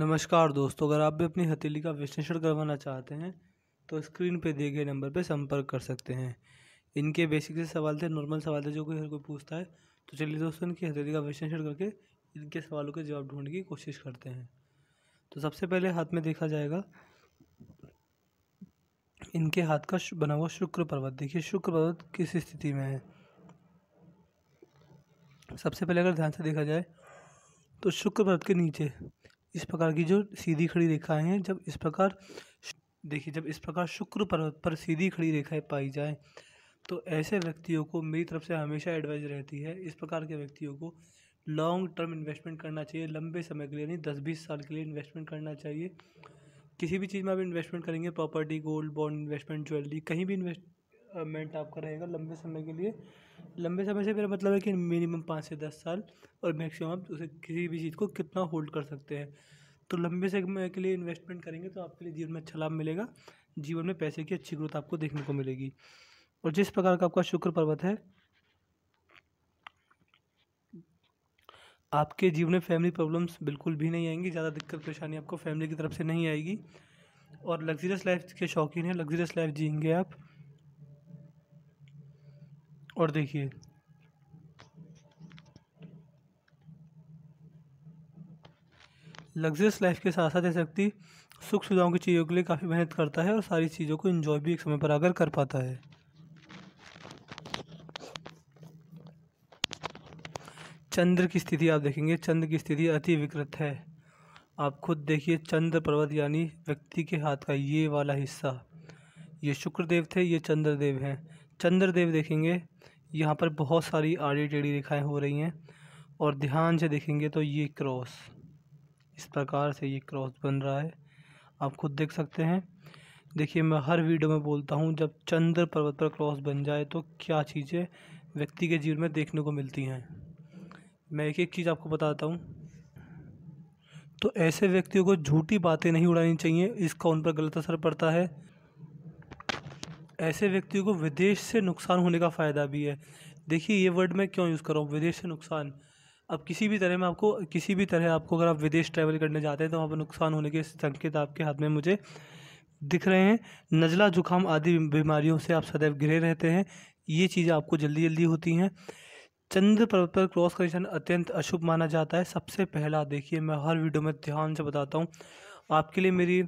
नमस्कार दोस्तों अगर आप भी अपनी हथेली का विश्लेषण करवाना चाहते हैं तो स्क्रीन पे दिए गए नंबर पे संपर्क कर सकते हैं इनके बेसिक से सवाल थे नॉर्मल सवाल थे जो कोई हर कोई पूछता है तो चलिए दोस्तों इनकी हथेली का विश्लेषण करके इनके सवालों के जवाब ढूंढने की कोशिश करते हैं तो सबसे पहले हाथ में देखा जाएगा इनके हाथ का बना हुआ शुक्र पर्वत देखिए शुक्र पर्वत किस स्थिति में है सबसे पहले अगर ध्यान से देखा जाए तो शुक्र पर्वत के नीचे इस प्रकार की जो सीधी खड़ी रेखाएं हैं जब इस प्रकार देखिए जब इस प्रकार शुक्र पर्वत पर सीधी खड़ी रेखाएं पाई जाए तो ऐसे व्यक्तियों को मेरी तरफ से हमेशा एडवाइस रहती है इस प्रकार के व्यक्तियों को लॉन्ग टर्म इन्वेस्टमेंट करना चाहिए लंबे समय के लिए यानी दस बीस साल के लिए इन्वेस्टमेंट करना चाहिए किसी भी चीज़ में आप इन्वेस्टमेंट करेंगे property gold bond investment jewellery कहीं भी इन्वेस्ट मेंट आपका रहेगा लंबे समय के लिए लंबे समय से मेरा मतलब है कि मिनिमम पाँच से दस साल और मैक्सिमम आप उसे किसी भी चीज़ को कितना होल्ड कर सकते हैं तो लंबे समय के लिए इन्वेस्टमेंट करेंगे तो आपके लिए जीवन में अच्छा लाभ मिलेगा जीवन में पैसे की अच्छी ग्रोथ आपको देखने को मिलेगी और जिस प्रकार का आपका शुक्र पर्वत है आपके जीवन में फैमिली प्रॉब्लम्स बिल्कुल भी नहीं आएंगी ज़्यादा दिक्कत परेशानी आपको फैमिली की तरफ से नहीं आएगी और लग्जरियस लाइफ के शौकीन हैं लग्जरियस लाइफ जियेंगे आप और देखिए लग्जरियस लाइफ के साथ साथ ऐसे व्यक्ति सुख सुविधाओं की चीज़ों के लिए काफ़ी मेहनत करता है और सारी चीज़ों को इन्जॉय भी एक समय पर आकर कर पाता है चंद्र की स्थिति आप देखेंगे चंद्र की स्थिति अति विकृत है आप खुद देखिए चंद्र पर्वत यानी व्यक्ति के हाथ का ये वाला हिस्सा ये शुक्रदेव थे ये चंद्रदेव हैं चंद्रदेव देखेंगे यहाँ पर बहुत सारी आड़ी टेढ़ी रेखाएँ हो रही हैं और ध्यान से देखेंगे तो ये क्रॉस इस प्रकार से ये क्रॉस बन रहा है आप खुद देख सकते हैं देखिए मैं हर वीडियो में बोलता हूँ जब चंद्र पर्वत पर क्रॉस बन जाए तो क्या चीज़ें व्यक्ति के जीवन में देखने को मिलती हैं मैं एक एक चीज़ आपको बताता हूँ तो ऐसे व्यक्तियों को झूठी बातें नहीं उड़ानी चाहिए इसका उन पर गलत असर पड़ता है ऐसे व्यक्ति को विदेश से नुकसान होने का फ़ायदा भी है देखिए ये वर्ड मैं क्यों यूज़ कर रहा हूँ विदेश से नुकसान अब किसी भी तरह में आपको किसी भी तरह आपको अगर आप विदेश ट्रैवल करने जाते हैं तो वहाँ पर नुकसान होने के संकेत आपके हाथ में मुझे दिख रहे हैं नज़ला जुकाम आदि बीमारियों से आप सदैव घिरे रहते हैं ये चीज़ें आपको जल्दी जल्दी होती हैं चंद्र पर्वत पर क्रॉस कनेक्शन अत्यंत अशुभ माना जाता है सबसे पहला देखिए मैं हर वीडियो में ध्यान से बताता हूँ आपके लिए मेरी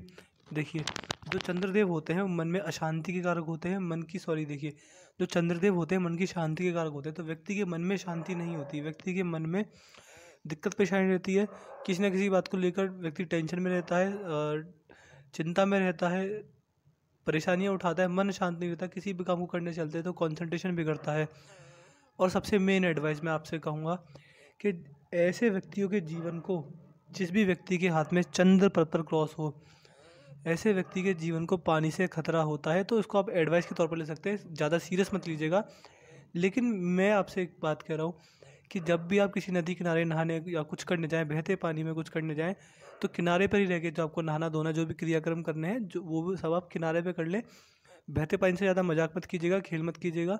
देखिए जो चंद्रदेव होते हैं मन में अशांति के कारक होते हैं मन की सॉरी देखिए जो चंद्रदेव होते हैं मन की शांति के कारक होते हैं तो व्यक्ति के मन में शांति नहीं होती व्यक्ति के मन में दिक्कत परेशानी रहती है किसी न किसी बात को लेकर व्यक्ति टेंशन में रहता है चिंता में रहता है परेशानियाँ उठाता है मन शांत नहीं रहता किसी भी काम को करने चलते हैं तो कॉन्सेंट्रेशन बिगड़ता है और सबसे मेन एडवाइस मैं आपसे कहूँगा कि ऐसे व्यक्तियों के जीवन को जिस भी व्यक्ति के हाथ में चंद्र पर पर क्रॉस हो ऐसे व्यक्ति के जीवन को पानी से खतरा होता है तो इसको आप एडवाइस के तौर पर ले सकते हैं ज़्यादा सीरियस मत लीजिएगा लेकिन मैं आपसे एक बात कह रहा हूँ कि जब भी आप किसी नदी किनारे नहाने या कुछ करने जाएं बहते पानी में कुछ करने जाएं तो किनारे पर ही रह के जो आपको नहाना धोना जो भी क्रियाक्रम करने हैं जो वो भी सब आप किनारे पर कर लें बहते पानी से ज़्यादा मजाक मत कीजिएगा खेल मत कीजिएगा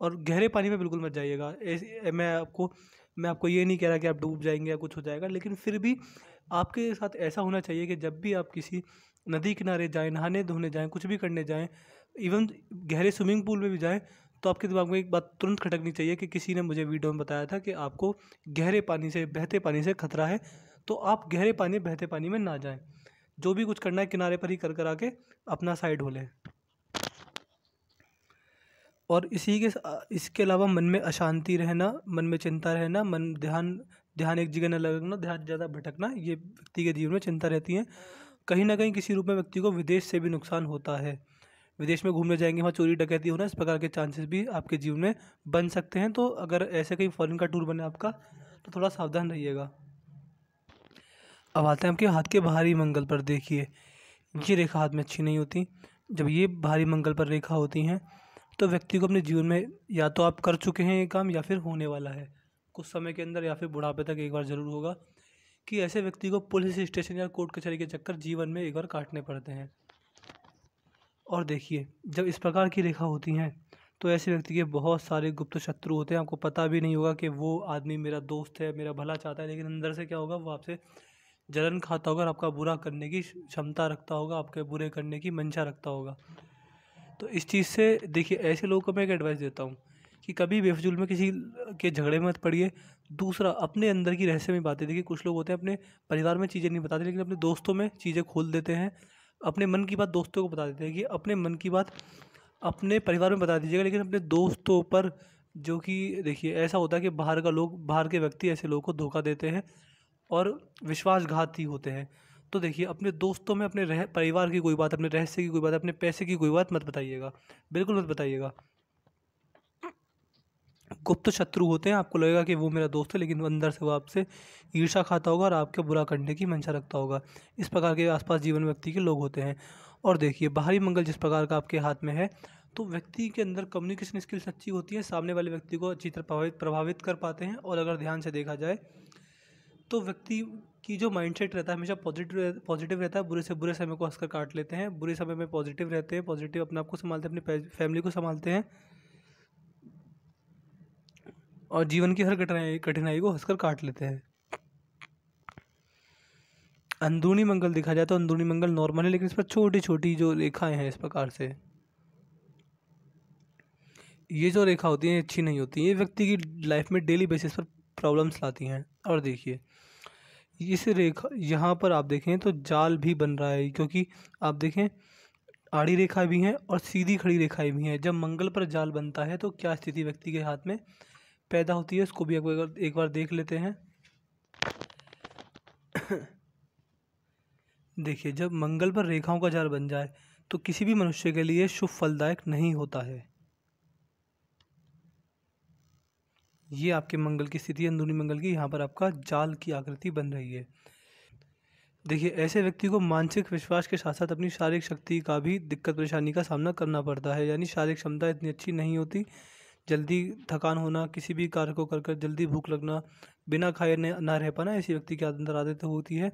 और गहरे पानी में बिल्कुल मत जाइएगा मैं आपको मैं आपको ये नहीं कह रहा कि आप डूब जाएंगे या कुछ हो जाएगा लेकिन फिर भी आपके साथ ऐसा होना चाहिए कि जब भी आप किसी नदी किनारे जाएँ नहाने धोने जाएँ कुछ भी करने जाएँ इवन गहरे स्विमिंग पूल में भी जाएँ तो आपके दिमाग में एक बात तुरंत खटकनी चाहिए कि किसी ने मुझे वीडियो में बताया था कि आपको गहरे पानी से बहते पानी से खतरा है तो आप गहरे पानी बहते पानी में ना जाएं जो भी कुछ करना है किनारे पर ही कर कर आके अपना साइड हो लें और इसी के इसके अलावा मन में अशांति रहना मन में चिंता रहना मन ध्यान ध्यान एक जगह न लगना ध्यान ज़्यादा भटकना ये व्यक्ति के जीवन में चिंता रहती है कहीं ना कहीं किसी रूप में व्यक्ति को विदेश से भी नुकसान होता है विदेश में घूमने जाएंगे वहाँ चोरी डकैती होना इस प्रकार के चांसेस भी आपके जीवन में बन सकते हैं तो अगर ऐसे कहीं फ़ॉरन का टूर बने आपका तो थोड़ा सावधान रहिएगा अब आते हैं आपके हाथ के बाहरी मंगल पर देखिए ये रेखा हाथ में अच्छी नहीं होती जब ये बाहरी मंगल पर रेखा होती हैं तो व्यक्ति को अपने जीवन में या तो आप कर चुके हैं ये काम या फिर होने वाला है कुछ समय के अंदर या फिर बुढ़ापे तक एक बार ज़रूर होगा कि ऐसे व्यक्ति को पुलिस स्टेशन या कोर्ट कचहरी के चक्कर जीवन में एक बार काटने पड़ते हैं और देखिए जब इस प्रकार की रेखा होती हैं तो ऐसे व्यक्ति के बहुत सारे गुप्त शत्रु होते हैं आपको पता भी नहीं होगा कि वो आदमी मेरा दोस्त है मेरा भला चाहता है लेकिन अंदर से क्या होगा वो आपसे जलन खाता होगा और आपका बुरा करने की क्षमता रखता होगा आपके बुरे करने की मंशा रखता होगा तो इस चीज़ से देखिए ऐसे लोगों को मैं एक एडवाइस देता हूँ कि कभी बेफजूल में किसी के झगड़े में मत पड़िए दूसरा अपने अंदर की रहस्य में बातें देखिए कुछ लोग होते हैं अपने परिवार में चीज़ें नहीं बताते लेकिन अपने दोस्तों में चीज़ें खोल देते हैं अपने मन की बात दोस्तों को बता देते हैं कि अपने मन की बात अपने परिवार में बता दीजिएगा लेकिन अपने दोस्तों पर जो कि देखिए ऐसा होता है कि बाहर का लोग बाहर के व्यक्ति ऐसे लोगों को धोखा देते हैं और विश्वासघात ही होते हैं तो देखिए अपने दोस्तों में अपने रह परिवार की कोई बात अपने रहस्य की कोई बात अपने पैसे की कोई बात मत बताइएगा बिल्कुल मत बताइएगा गुप्त शत्रु होते हैं आपको लगेगा कि वो मेरा दोस्त है लेकिन अंदर से वो आपसे ईर्षा खाता होगा और आपके बुरा करने की मंशा रखता होगा इस प्रकार के आसपास जीवन व्यक्ति के लोग होते हैं और देखिए बाहरी मंगल जिस प्रकार का आपके हाथ में है तो व्यक्ति के अंदर कम्युनिकेशन स्किल्स अच्छी होती हैं सामने वाले व्यक्ति को अच्छी तरह प्रभावित प्रभावित कर पाते हैं और अगर ध्यान से देखा जाए तो व्यक्ति की जो माइंडसेट रहता है हमेशा पॉजिटिव पॉजिटिव रहता है बुरे से बुरे समय को हंसकर काट लेते हैं बुरे समय में पॉजिटिव रहते हैं पॉजिटिव अपने आप को संभालते हैं अपनी फैमिली को संभालते हैं और जीवन की हर कठिनाई कठिनाई को हंसकर काट लेते हैं अंदरूनी मंगल देखा जाए तो अंदरूनी मंगल नॉर्मल है लेकिन इस पर छोटी छोटी जो रेखाएं हैं इस प्रकार से ये जो रेखा होती है अच्छी नहीं होती ये व्यक्ति की लाइफ में डेली बेसिस पर प्रॉब्लम्स लाती हैं और देखिए इस रेखा यहाँ पर आप देखें तो जाल भी बन रहा है क्योंकि आप देखें आड़ी रेखा भी हैं और सीधी खड़ी रेखाएं भी हैं जब मंगल पर जाल बनता है तो क्या स्थिति व्यक्ति के हाथ में पैदा होती है उसको भी एक बार एक बार देख लेते हैं देखिए जब मंगल पर रेखाओं का जाल बन जाए तो किसी भी मनुष्य के लिए शुभ फलदायक नहीं होता है ये आपके मंगल की स्थिति अंदरूनी मंगल की यहाँ पर आपका जाल की आकृति बन रही है देखिए ऐसे व्यक्ति को मानसिक विश्वास के साथ साथ अपनी शारीरिक शक्ति का भी दिक्कत परेशानी का सामना करना पड़ता है यानी शारीरिक क्षमता इतनी अच्छी नहीं होती जल्दी थकान होना किसी भी कार्य को कर कर जल्दी भूख लगना बिना खाए ना रह पाना ऐसी व्यक्ति के अंदर आदत होती है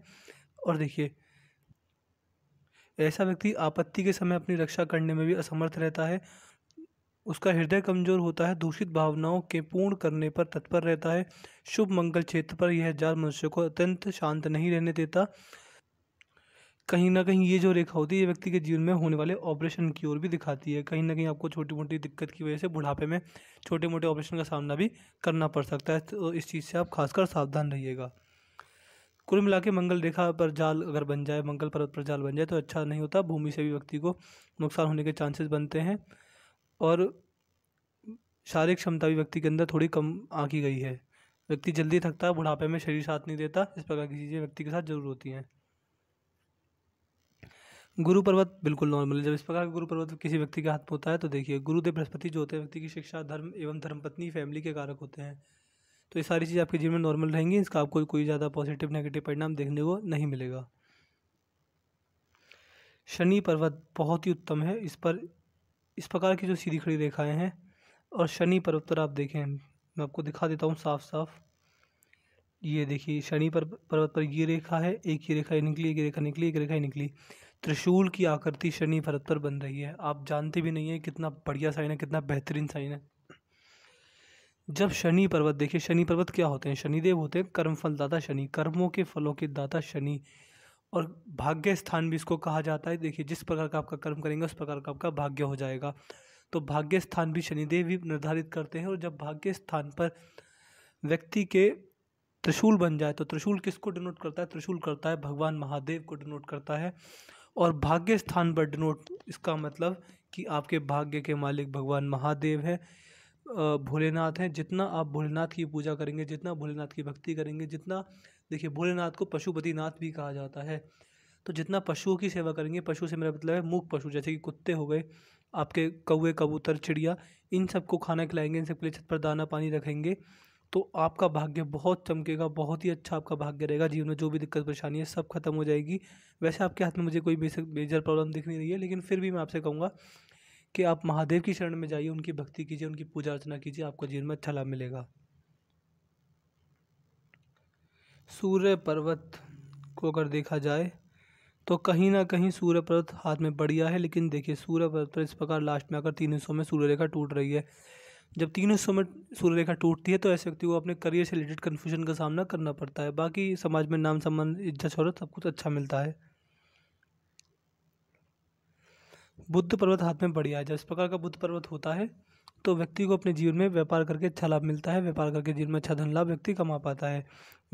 और देखिए ऐसा व्यक्ति आपत्ति के समय अपनी रक्षा करने में भी असमर्थ रहता है उसका हृदय कमजोर होता है दूषित भावनाओं के पूर्ण करने पर तत्पर रहता है शुभ मंगल क्षेत्र पर यह जाल मनुष्य को अत्यंत शांत नहीं रहने देता कहीं ना कहीं ये जो रेखा होती है ये व्यक्ति के जीवन में होने वाले ऑपरेशन की ओर भी दिखाती है कहीं ना कहीं आपको छोटी मोटी दिक्कत की वजह से बुढ़ापे में छोटे मोटे ऑपरेशन का सामना भी करना पड़ सकता है तो इस चीज़ से आप खासकर सावधान रहिएगा कुल मिला के मंगल रेखा पर जाल अगर बन जाए मंगल पर्वत पर जाल बन जाए तो अच्छा नहीं होता भूमि से भी व्यक्ति को नुकसान होने के चांसेस बनते हैं और शारीरिक क्षमता भी व्यक्ति के अंदर थोड़ी कम आंकी गई है व्यक्ति जल्दी थकता है बुढ़ापे में शरीर साथ नहीं देता इस प्रकार की चीज़ें व्यक्ति के साथ जरूर होती हैं गुरु पर्वत बिल्कुल नॉर्मल है जब इस प्रकार का गुरु पर्वत किसी व्यक्ति के हाथ में होता है तो देखिए गुरुदेव बृहस्पति जो होते हैं व्यक्ति की शिक्षा धर्म एवं धर्मपत्नी फैमिली के कारक होते हैं तो ये सारी चीज़ें आपके जीवन में नॉर्मल रहेंगी इसका आपको कोई ज़्यादा पॉजिटिव नेगेटिव परिणाम देखने को नहीं मिलेगा शनि पर्वत बहुत ही उत्तम है इस पर इस प्रकार की जो सीधी खड़ी रेखाएं हैं और शनि पर्वत पर आप देखें मैं आपको दिखा देता हूँ साफ साफ ये देखिए शनि पर पर्वत पर ये रेखा है एक ही रेखा निकली एक रेखा निकली एक रेखा निकली त्रिशूल की आकृति शनि भरत पर बन रही है आप जानते भी नहीं है कितना बढ़िया साइन है कितना बेहतरीन साइन है जब शनि पर्वत देखिए शनि पर्वत क्या होते हैं शनिदेव होते हैं कर्म फल दाता शनि कर्मों के फलों के दाता शनि और भाग्य स्थान भी इसको कहा जाता है देखिए जिस प्रकार का आपका कर्म करेंगे उस प्रकार का आपका भाग्य हो जाएगा तो भाग्य स्थान भी शनिदेव भी निर्धारित करते हैं और जब भाग्य स्थान पर व्यक्ति के त्रिशूल बन जाए तो त्रिशूल किसको डिनोट करता है त्रिशूल करता है भगवान महादेव को डिनोट करता है और भाग्य स्थान पर डिनोट इसका मतलब कि आपके भाग्य के मालिक भगवान महादेव है भोलेनाथ हैं जितना आप भोलेनाथ की पूजा करेंगे जितना भोलेनाथ की भक्ति करेंगे जितना देखिए भोलेनाथ को पशुपतिनाथ भी कहा जाता है तो जितना पशुओं की सेवा करेंगे पशु से मेरा मतलब है मूक पशु जैसे कि कुत्ते हो गए आपके कौए कबूतर चिड़िया इन सबको खाना खिलाएंगे इन सबके लिए छत पर दाना पानी रखेंगे तो आपका भाग्य बहुत चमकेगा बहुत ही अच्छा आपका भाग्य रहेगा जीवन में जो भी दिक्कत परेशानी है सब खत्म हो जाएगी वैसे आपके हाथ में मुझे कोई मेजर प्रॉब्लम दिख नहीं रही है लेकिन फिर भी मैं आपसे कहूँगा कि आप महादेव की शरण में जाइए उनकी भक्ति कीजिए उनकी पूजा अर्चना कीजिए आपको जीवन में अच्छा लाभ मिलेगा सूर्य पर्वत को अगर देखा जाए तो कहीं ना कहीं सूर्य पर्वत हाथ में बढ़िया है लेकिन देखिए सूर्य पर्वत पर इस प्रकार लास्ट में आकर तीन हिस्सों में सूर्य रेखा टूट रही है जब तीन हिस्सों में सूर्य रेखा टूटती है तो ऐसे व्यक्ति को अपने करियर से रिलेटेड कन्फ्यूजन का सामना करना पड़ता है बाकी समाज में नाम सम्मान इज्जत शहरत सब कुछ अच्छा मिलता है बुद्ध पर्वत हाथ में बढ़िया है जब इस प्रकार का बुद्ध पर्वत होता है तो व्यक्ति को अपने जीवन में व्यापार करके अच्छा लाभ मिलता है व्यापार करके जीवन में अच्छा धन लाभ व्यक्ति कमा पाता है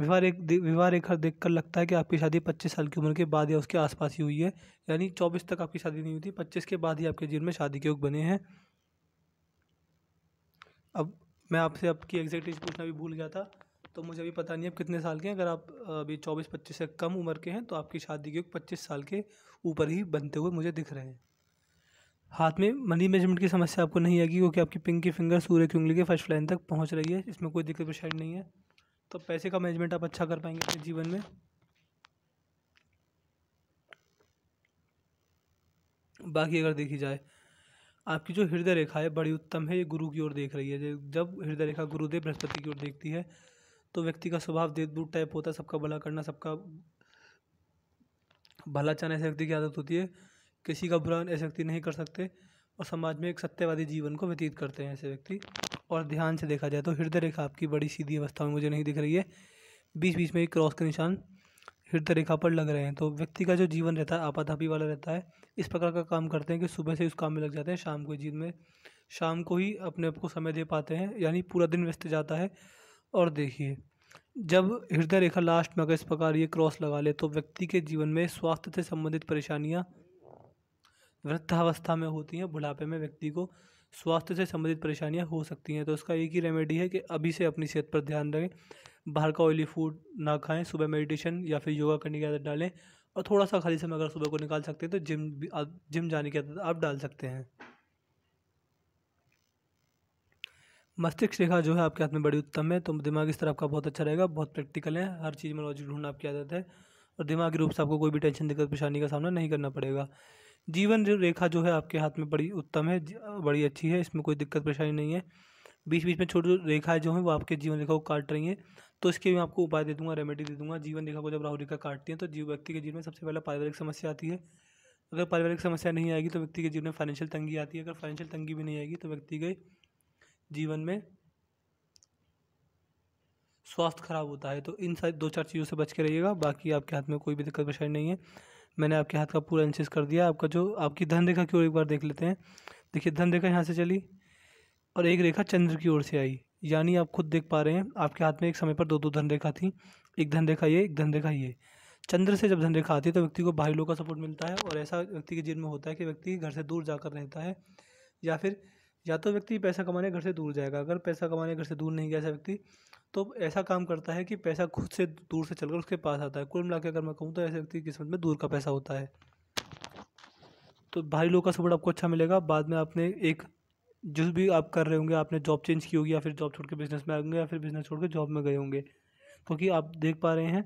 विवाह एक विवाह रेखा देख कर लगता है कि आपकी शादी पच्चीस साल की उम्र के बाद या उसके आसपास ही हुई है यानी चौबीस तक आपकी शादी नहीं हुई थी पच्चीस के बाद ही आपके जीवन में शादी के योग बने हैं अब मैं आपसे आपकी एग्जैक्ट एज पूछना भी भूल गया था तो मुझे अभी पता नहीं आप कितने साल के हैं अगर आप अभी चौबीस पच्चीस से कम उम्र के हैं तो आपकी शादी के पच्चीस साल के ऊपर ही बनते हुए मुझे दिख रहे हैं हाथ में मनी मैनेजमेंट की समस्या आपको नहीं आएगी क्योंकि आपकी पिंक की फिंगर सूर्य की उंगली के फर्स्ट लाइन तक पहुंच रही है इसमें कोई दिक्कत परेशानी नहीं है तो पैसे का मैनेजमेंट आप अच्छा कर पाएंगे अपने जीवन में बाकी अगर देखी जाए आपकी जो हृदय रेखा है बड़ी उत्तम है ये गुरु की ओर देख रही है जब हृदय रेखा गुरुदेव बृहस्पति की ओर देखती है तो व्यक्ति का स्वभाव देवदूत टाइप होता है सबका भला करना सबका भला चाहना ऐसे व्यक्ति की आदत होती है किसी का बुरा ऐसे व्यक्ति नहीं कर सकते और समाज में एक सत्यवादी जीवन को व्यतीत करते हैं ऐसे व्यक्ति और ध्यान से देखा जाए तो हृदय रेखा आपकी बड़ी सीधी अवस्था में मुझे नहीं दिख रही है बीच बीच में एक क्रॉस का निशान हृदय रेखा पर लग रहे हैं तो व्यक्ति का जो जीवन रहता है आपाधापी वाला रहता है इस प्रकार का काम करते हैं कि सुबह से उस काम में लग जाते हैं शाम को जीवन में शाम को ही अपने आप को समय दे पाते हैं यानी पूरा दिन व्यस्त जाता है और देखिए जब हृदय रेखा लास्ट में अगर इस प्रकार ये क्रॉस लगा ले तो व्यक्ति के जीवन में स्वास्थ्य से संबंधित परेशानियाँ वृद्धावस्था में होती हैं बुढ़ापे में व्यक्ति को स्वास्थ्य से संबंधित परेशानियाँ हो सकती हैं तो उसका एक ही रेमेडी है कि अभी से अपनी सेहत पर ध्यान रखें बाहर का ऑयली फूड ना खाएं सुबह मेडिटेशन या फिर योगा करने की आदत डालें और थोड़ा सा खाली समय अगर सुबह को निकाल सकते हैं तो जिम जिम जाने की आदत आप डाल सकते हैं मस्तिष्क रेखा जो है आपके हाथ में बड़ी उत्तम है तो दिमाग इस तरह आपका बहुत अच्छा रहेगा बहुत प्रैक्टिकल है हर चीज़ में लॉजिक ढूंढना आपकी आदत है और दिमागी रूप से आपको कोई भी टेंशन दिक्कत परेशानी का सामना नहीं करना पड़ेगा जीवन रेखा जो है आपके हाथ में बड़ी उत्तम है बड़ी अच्छी है इसमें कोई दिक्कत परेशानी नहीं है बीच बीच में छोटी छोटी रेखाएं जो हैं वो आपके जीवन रेखा को काट रही हैं तो इसके भी आपको उपाय दे दूंगा रेमेडी दे दूंगा जीवन रेखा को जब राहु रेखा काटती है तो जीव व्यक्ति के जीवन में सबसे पहले पारिवारिक समस्या आती है अगर पारिवारिक समस्या नहीं आएगी तो व्यक्ति के जीवन में फाइनेंशियल तंगी आती है अगर फाइनेंशियल तंगी भी नहीं आएगी तो व्यक्ति के जीवन में स्वास्थ्य खराब होता है तो इन सारी दो चार चीज़ों से बच के रहिएगा बाकी आपके हाथ में कोई भी दिक्कत परेशानी नहीं है मैंने आपके हाथ का पूरा इंसेस कर दिया आपका जो आपकी धन रेखा की ओर एक बार देख लेते हैं देखिए धन रेखा यहाँ से चली और एक रेखा चंद्र की ओर से आई यानी आप खुद देख पा रहे हैं आपके हाथ में एक समय पर दो दो धन रेखा थी एक धन रेखा ये एक धन रेखा ये चंद्र से जब धन रेखा आती है तो व्यक्ति को बाहरी लोग का सपोर्ट मिलता है और ऐसा व्यक्ति के जीवन में होता है कि व्यक्ति घर से दूर जाकर रहता है या फिर या तो व्यक्ति पैसा कमाने घर से दूर जाएगा अगर पैसा कमाने घर से दूर नहीं गया ऐसा व्यक्ति तो ऐसा काम करता है कि पैसा खुद से दूर से चलकर उसके पास आता है कुल मिला के अगर मैं कहूँ तो ऐसे व्यक्ति की किस्मत में दूर का पैसा होता है तो भारी लोग का सपोर्ट आपको अच्छा मिलेगा बाद में आपने एक जो भी आप कर रहे होंगे आपने जॉब चेंज की होगी या फिर जॉब छोड़ के बिज़नेस में आ गए या फिर बिज़नेस छोड़ के जॉब में गए होंगे क्योंकि आप देख पा रहे हैं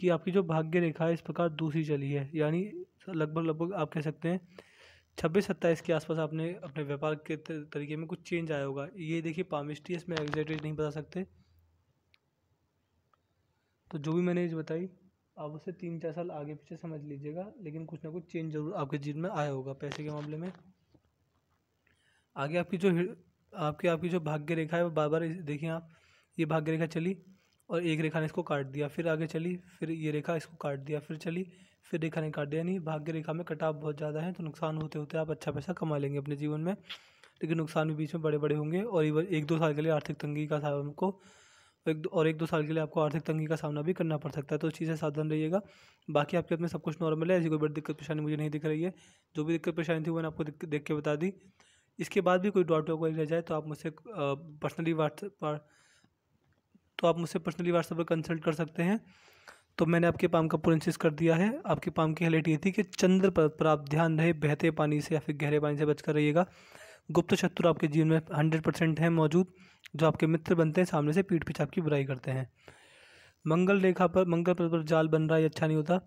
कि आपकी जो भाग्य रेखा है इस प्रकार दूसरी चली है यानी लगभग लगभग आप कह सकते हैं छब्बीस सत्ताईस के आसपास आपने अपने व्यापार के तरीके में कुछ चेंज आया होगा ये देखिए पामिस्ट्री इसमें एग्जैक्ट नहीं बता सकते तो जो भी मैंने ये बताई आप उसे तीन चार साल आगे पीछे समझ लीजिएगा लेकिन कुछ ना कुछ चेंज जरूर आपके जीवन में आया होगा पैसे के मामले में आगे आपकी जो आपकी आपकी जो भाग्य रेखा है वो बार बार देखिए आप ये भाग्य रेखा चली और एक रेखा ने इसको काट दिया फिर आगे चली फिर ये रेखा इसको काट दिया फिर चली फिर रेखा ने काट दिया नहीं भाग्य रेखा में कटाव बहुत ज़्यादा है तो नुकसान होते होते आप अच्छा पैसा कमा लेंगे अपने जीवन में लेकिन नुकसान भी बीच में बड़े बड़े होंगे और एक दो साल के लिए आर्थिक तंगी का आपको एक और एक दो साल के लिए आपको आर्थिक तंगी का सामना भी करना पड़ सकता है तो उस चीज़ से सावधान रहिएगा बाकी आपके अपने सब कुछ नॉर्मल है ऐसी कोई बड़ी दिक्कत परेशानी मुझे नहीं दिख रही है जो भी दिक्कत परेशानी थी वो मैंने आपको देख के बता दी इसके बाद भी कोई डाउट वगैरह रह जाए तो आप मुझसे पर्सनली व्हाट्सएप पर तो आप मुझसे पर्सनली व्हाट्सएप पर कंसल्ट कर सकते हैं तो मैंने आपके पाम का पूरा इंसिस कर दिया है आपके पाम की हाइलाइट ये थी कि चंद्र पर, पर आप ध्यान रहे बहते पानी से या फिर गहरे पानी से बचकर रहिएगा गुप्त शत्रु आपके जीवन में हंड्रेड परसेंट हैं मौजूद जो आपके मित्र बनते हैं सामने से पीठ पीछे आपकी बुराई करते हैं मंगल रेखा पर मंगल पर्वत पर जाल बन रहा है अच्छा नहीं होता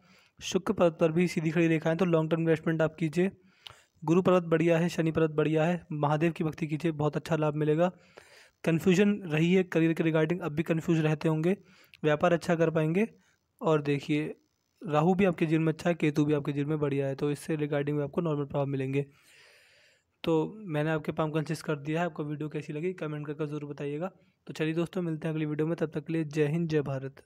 शुक्र पर्वत पर भी सीधी खड़ी रेखाएँ तो लॉन्ग टर्म इन्वेस्टमेंट आप कीजिए गुरु पर्वत बढ़िया है शनि पर्वत बढ़िया है महादेव की भक्ति कीजिए बहुत अच्छा लाभ मिलेगा कन्फ्यूजन रही है करियर के रिगार्डिंग अब भी कन्फ्यूज रहते होंगे व्यापार अच्छा कर पाएंगे और देखिए राहु भी आपके जीवन में अच्छा है केतु भी आपके जीवन में बढ़िया है तो इससे रिगार्डिंग में आपको नॉर्मल प्रभाव मिलेंगे तो मैंने आपके पाम कंसिस्ट कर दिया है आपको वीडियो कैसी लगी कमेंट करके जरूर बताइएगा तो चलिए दोस्तों मिलते हैं अगली वीडियो में तब तक के लिए जय हिंद जय भारत